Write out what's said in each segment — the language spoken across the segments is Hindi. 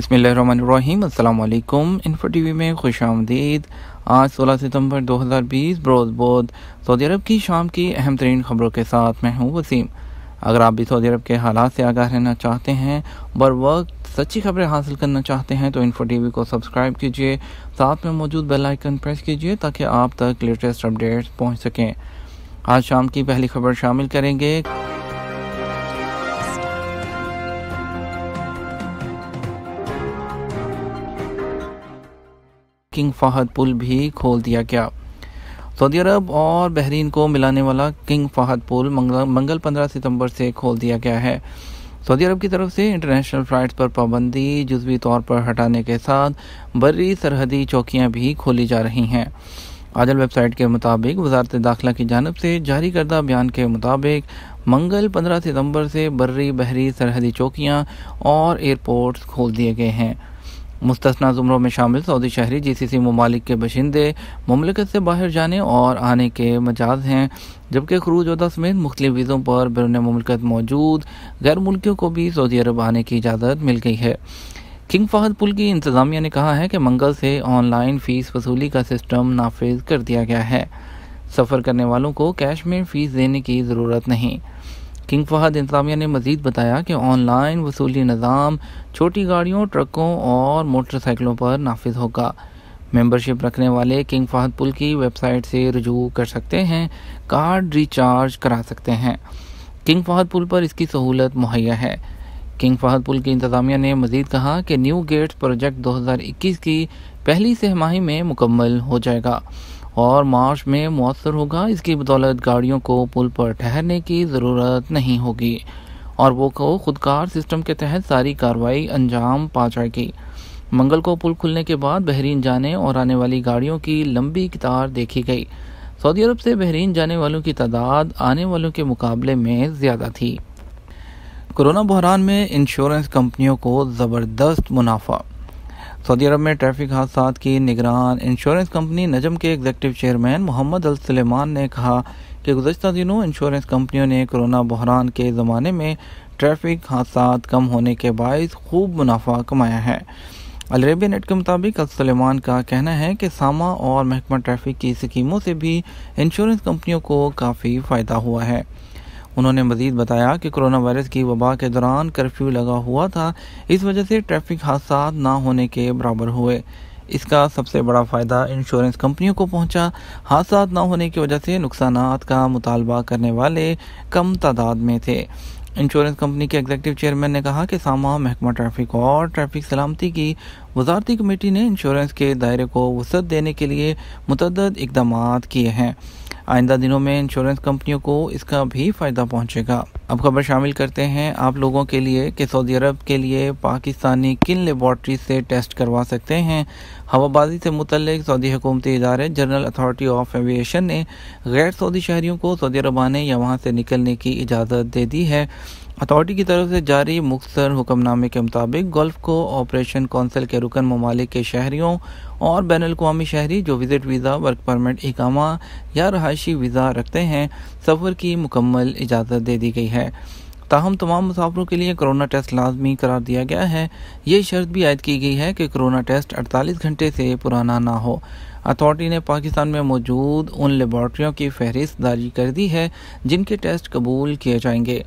बसमिल अल्लाम इन्फो टी वी में खुश आमदीद आज 16 सितंबर 2020 बरोज़ बोध सऊदी अरब की शाम की अहम तरीन खबरों के साथ मैं हूँ वसीम अगर आप भी सऊदी अरब के हालात से आगाह रहना चाहते हैं बर वक्त सच्ची खबरें हासिल करना चाहते हैं तो इन्फो टी वी को सब्सक्राइब कीजिए साथ में मौजूद बेल आइकन प्रेस कीजिए ताकि आप तक लेटेस्ट अपडेट्स पहुँच सकें आज शाम की पहली खबर शामिल करेंगे किंग फ़हद पुल भी खोल दिया गया सऊदी अरब और बहरीन को मिलाने वाला किंग फ़हद पुल मंगल पंद्रह सितंबर से खोल दिया गया है सऊदी अरब की तरफ से इंटरनेशनल फ़्लाइट्स पर पाबंदी जुजवी तौर पर हटाने के साथ बर्री सरहदी चौकियां भी खोली जा रही हैं आजल वेबसाइट के मुताबिक वजारत दाखिला की जानब से जारी करदा बयान के मुताबिक मंगल 15 सितंबर से बर्री बहरी सरहदी चौकियां और एयरपोर्ट्स खोल दिए गए हैं मुस्तना ज़ुमरों में शामिल सऊदी शहरी जी सी सी ममालिक के बशिंदे ममलिकत से बाहर जाने और आने के मजाज हैं जबकि खरूज उदा समेत मुख्तु वीज़ों पर बैरून ममलिकत मौजूद गैर मुल्कियों को भी सऊदी अरब आने की इजाज़त मिल गई है किंग फहद पुल की इंतज़ामिया ने कहा है कि मंगल से ऑनलाइन फ़ीस वसूली का सिस्टम नाफिज कर दिया गया है सफ़र करने वालों को कैश में फ़ीस देने की ज़रूरत नहीं किंग फहद इंतजामिया ने मजीद बताया कि ऑनलाइन वसूली निज़ाम छोटी गाड़ियों ट्रकों और मोटरसाइकिलों पर नाफिज होगा मेंबरशिप रखने वाले किंग फहद पुल की वेबसाइट से रजू कर सकते हैं कार्ड रिचार्ज करा सकते हैं किंग फहद पुल पर इसकी सहूलत मुहैया है किंग फहद पुल की इंतजामिया ने मजीद कहा कि न्यू गेट्स प्रोजेक्ट 2021 की पहली सहमाही में मुकम्मल हो जाएगा और मार्च में मौसर होगा इसकी बदौलत गाड़ियों को पुल पर ठहरने की ज़रूरत नहीं होगी और वो को खुदकार सिस्टम के तहत सारी कार्रवाई अंजाम पा जाएगी मंगल को पुल खुलने के बाद बहरीन जाने और आने वाली गाड़ियों की लंबी कतार देखी गई सऊदी अरब से बहरीन जाने वालों की तादाद आने वालों के मुकाबले में ज़्यादा थी कोरोना बहरान में इंश्योरेंस कंपनियों को ज़बरदस्त मुनाफा सऊदी अरब में ट्रैफिक हादसा की निगरान इंश्योरेंस कंपनी नजम के executive chairman Mohammed Al Sulaiman ने कहा कि गुजशत दिनों इंश्योरेंस कंपनियों ने कोरोना बहरान के ज़माने में ट्रैफिक हादसा कम होने के बायस खूब मुनाफा कमाया है अलरेबिया नेट के मुताबिक अल सलेमान का कहना है कि सामा और महकमा ट्रैफिक की स्कीमों से भी इंश्योरेंस कंपनियों को काफ़ी फ़ायदा हुआ है उन्होंने मजीद बताया कि कोरोना वायरस की वबा के दौरान कर्फ्यू लगा हुआ था इस वजह से ट्रैफिक हादसा ना होने के बराबर हुए इसका सबसे बड़ा फ़ायदा इंश्योरेंस कंपनियों को पहुंचा हादसा ना होने की वजह से नुकसान का मुतालबा करने वाले कम तादाद में थे इंश्योरेंस कंपनी के एग्जेक्टिव चेयरमैन ने कहा कि सामा महकमा ट्रैफिक और ट्रैफिक सलामती की वजारती कमेटी ने इंश्योरेंस के दायरे को वसत देने के लिए मतदद इकदाम किए हैं आइंदा दिनों में इंश्योरेंस कंपनियों को इसका भी फ़ायदा पहुंचेगा अब खबर शामिल करते हैं आप लोगों के लिए कि सऊदी अरब के लिए पाकिस्तानी किन लेबॉर्ट्री से टेस्ट करवा सकते हैं हवाबाजी से मुतलक सऊदी हुकूमती इदारे जनरल अथॉरिटी ऑफ एविएशन ने गैर सऊदी शहरीों को सऊदी अरब आने या वहाँ से निकलने की इजाज़त दे दी है अथॉरिटी की तरफ से जारी मुख्तर हुक्मनामे के मुताबिक गल्फ को ऑपरेशन कौंसिल के रुकन ममालिक के शहरीों और बैन अवी शहरी जो विजिट वीज़ा वर्क परमिट इकामा या रहायशी वीज़ा रखते हैं सफ़र की मुकम्मल इजाज़त दे दी गई है ताहम तमाम मुसाफरों के लिए कोरोना टेस्ट लाजमी करार दिया गया है ये शर्त भी आयद की गई है कि कोरोना टेस्ट 48 घंटे से पुराना ना हो अथॉरिटी ने पाकिस्तान में मौजूद उन लेबॉर्ट्रियों की फहरिस्त जारी कर दी है जिनके टेस्ट कबूल किए जाएंगे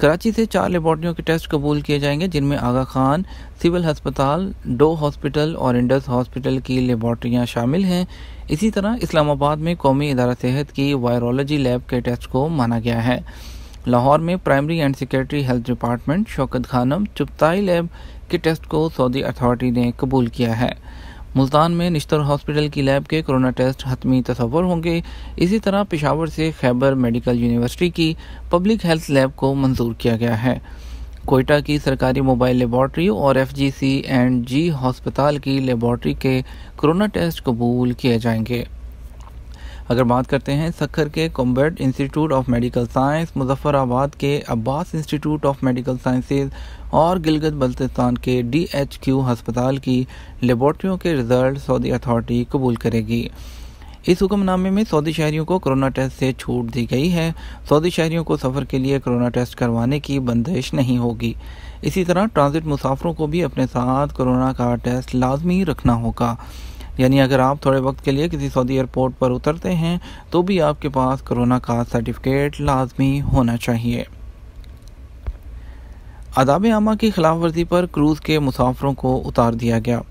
कराची से चार लेबॉर्टरियों के टेस्ट कबूल किए जाएंगे जिनमें आगा खान सिविल हस्पताल डो हॉस्पिटल और इंडस हॉस्पिटल की लेबॉर्टरियाँ शामिल हैं इसी तरह इस्लामाबाद में कौमी इदारा सेहत की वायरोलॉजी लैब के टेस्ट को माना गया है लाहौर में primary and secretary health department Shaukat Khanum Chughtai lab के टेस्ट को सऊदी अथॉरिटी ने कबूल किया है मुल्तान में निश्तर हॉस्पिटल की लैब के कोरोना टेस्ट हतमी तस्वर होंगे इसी तरह पिशावर से खैबर मेडिकल यूनिवर्सिटी की पब्लिक हेल्थ लैब को मंजूर किया गया है कोयटा की सरकारी मोबाइल लेबॉर्ट्री और F G C and G hospital की लेबॉर्ट्री के कोरोना टेस्ट कबूल किए जाएंगे अगर बात करते हैं सखर के कॉम्बर्ट institute of medical science Muzaffarabad के Abbas institute of medical sciences और गिलगत बल्तिस्तान के डीएचक्यू अस्पताल की लेबॉर्ट्रियों के रिजल्ट सऊदी अथॉरिटी कबूल करेगी इस हुक्मनामे में सऊदी शहरीों को कोरोना टेस्ट से छूट दी गई है सऊदी शहरीों को सफ़र के लिए कोरोना टेस्ट करवाने की बंदिश नहीं होगी इसी तरह ट्रांजिट मुसाफरों को भी अपने साथ कोरोना का टेस्ट लाजमी रखना होगा यानी अगर आप थोड़े वक्त के लिए किसी सऊदी एयरपोर्ट पर उतरते हैं तो भी आपके पास कोरोना का सर्टिफिकेट लाजमी होना चाहिए आदाब आमा की खिलाफ वर्जी पर क्रूज़ के मुसाफरों को उतार दिया गया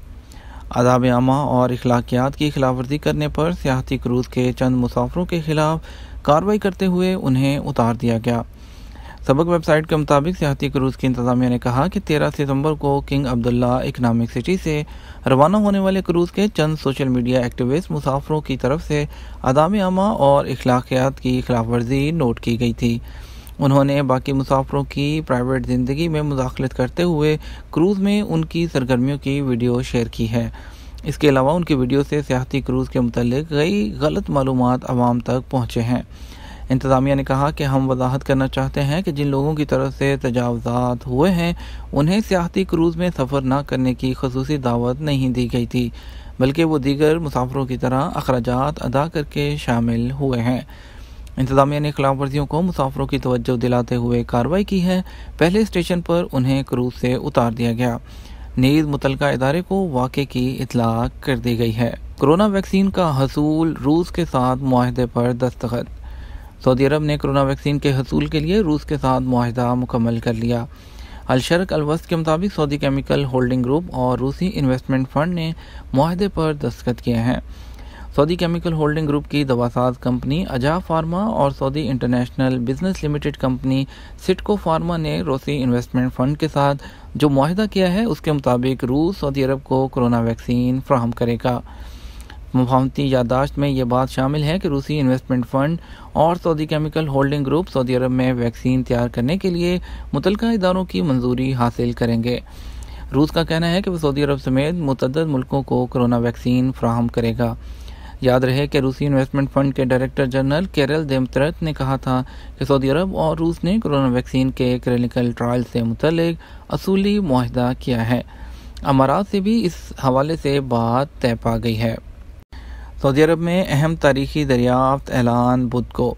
आदाब आमा और अखलाकियात की खिलाफ वर्जी करने पर सियाहती क्रूज़ के चंद मुसाफरों के खिलाफ कार्रवाई करते हुए उन्हें उतार दिया गया सबक वेबसाइट के मुताबिक सियाती क्रूज़ की इंतजामिया ने कहा कि तेरह सितंबर को किंग अब्दुल्ला इकनॉमिक सिटी से रवाना होने वाले क्रूज़ के चंद सोशल मीडिया एक्टिविस्ट मुसाफरों की तरफ से आदाम आमा और अखलाकियात की खिलाफ वर्जी नोट की गई थी उन्होंने बाकी मुसाफरों की प्राइवेट ज़िंदगी में मुदाखलत करते हुए क्रूज़ में उनकी सरगर्मियों की वीडियो शेयर की है इसके अलावा उनकी वीडियो से सियाती क्रूज़ के मतलब कई गलत मालूम आवाम तक पहुँचे हैं इंतज़ामिया ने कहा कि हम वजाहत करना चाहते हैं कि जिन लोगों की तरफ से तजावजात हुए हैं उन्हें सियाती क्रूज़ में सफ़र न करने की खसूस दावत नहीं दी गई थी बल्कि वो दीगर मुसाफरों की तरह अखराज अदा करके शामिल हुए हैं इंतजामिया ने खिलाफ वर्जियों को मुसाफरों की तवज्जो दिलाते हुए कार्रवाई की है पहले स्टेशन पर उन्हें क्रूज से उतार दिया गया नीज मुतल इदारे को वाक़े की इतला कर दी गई है कोरोना वैक्सीन का हसूल रूस के साथ माहदे पर दस्तखत सऊदी अरब ने कोरोना वैक्सीन के हसूल के लिए रूस के साथ माहदा मुकम्मल कर लिया अलशरक अलवस्त के मुताबिक सऊदी केमिकल होल्डिंग ग्रुप और रूसी इन्वेस्टमेंट फंड ने माहदे पर दस्तखत किए हैं सऊदी केमिकल होल्डिंग ग्रुप की दवासाज कंपनी अजा फार्मा और Saudi international business limited company SITCO pharma ने रूसी इन्वेस्टमेंट फंड के साथ जो माहिदा किया है उसके मुताबिक रूस सऊदी अरब को कोरोना वैक्सीन फ्राहम करेगा मुफामती यादाश्त में यह बात शामिल है कि रूसी इन्वेस्टमेंट फ़ंड और Saudi chemical holding group Saudi Arabia में वैक्सीन तैयार करने के लिए मुतल इदारों की मंजूरी हासिल करेंगे रूस का कहना है कि वह सऊदी अरब समेत मतद मुल्कों को कोरोना वैक्सीन फ्राहम करेगा याद रहे कि रूसी इन्वेस्टमेंट फंड के डायरेक्टर जनरल केरल देमतरत ने कहा था कि सऊदी अरब और रूस ने कोरोना वैक्सीन के क्लिनिकल ट्रायल से मुतलिक असूली माहदा किया है अमारात से भी इस हवाले से बात तय पा गई है सऊदी अरब में अहम तारीखी दरियाफ्त ऐलान बुध को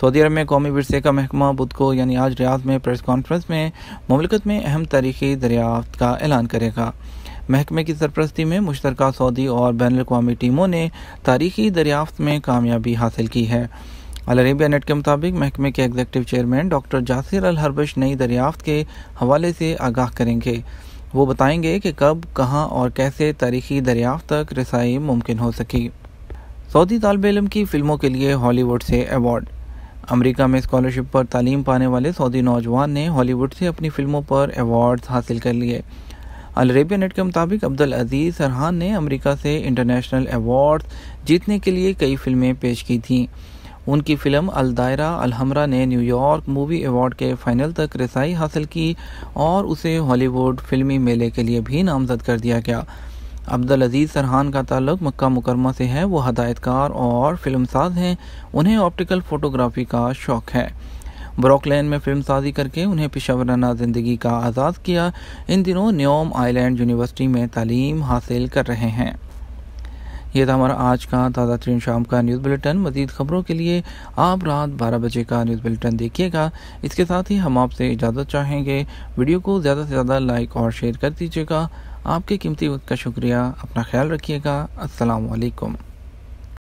सऊदी अरब में कौमी वरसे का महकमा बुध को यानी आज रियाज में प्रेस कॉन्फ्रेंस में ममलकत में अहम तारीखी दरियाफ्त का ऐलान करेगा महकमे की सरपरस्ती में मुश्तर सऊदी और बैन अवी टीमों ने तारीखी दरियाफ्त में कामयाबी हासिल की है अरेबिया नेट के मुताबिक महकमे के executive chairman doctor Jasser Al Harbash नई दरियाफ्त के हवाले से आगाह करेंगे वो बताएंगे कि कब कहां और कैसे तारीखी दरियाफ्त तक रसाई मुमकिन हो सकी सऊदी तलब इलम की फ़िल्मों के लिए हॉलीवुड से अवार्ड अमेरिका में स्कॉलरशिप पर तालीम पाने वाले सऊदी नौजवान ने हॉलीवुड से अपनी फ़िल्मों पर अवार्ड्स हासिल कर लिए अलरेबिया नेट के मुताबिक अब्दुल अजीज़ सरहान ने अमेरिका से इंटरनेशनल अवार्ड्स जीतने के लिए कई फिल्में पेश की थीं उनकी फ़िल्म अलदायरा अलहमरा ने न्यूयॉर्क मूवी अवार्ड के फाइनल तक रसाई हासिल की और उसे हॉलीवुड फिल्मी मेले के लिए भी नामजद कर दिया गया अब्दुल अजीज़ सरहान का ताल्लुक मक्का मुकरमा से है वो हदायतकार और फिल्म साज हैं उन्हें ऑप्टिकल फ़ोटोग्राफी का शौक़ है ब्रॉकलैंड में फिल्म साजी करके उन्हें पेशावराना ज़िंदगी का आज़ाद किया इन दिनों न्योम आइलैंड यूनिवर्सिटी में तालीम हासिल कर रहे हैं यह था हमारा आज का ताज़ा तरीन शाम का न्यूज़ बुलेटिन मजीद खबरों के लिए आप रात बारह बजे का न्यूज़ बुलेटिन देखिएगा इसके साथ ही हम आपसे इजाज़त चाहेंगे वीडियो को ज़्यादा से ज़्यादा लाइक और शेयर कर दीजिएगा आपके कीमती वक्त का शुक्रिया अपना ख्याल रखिएगा असलकम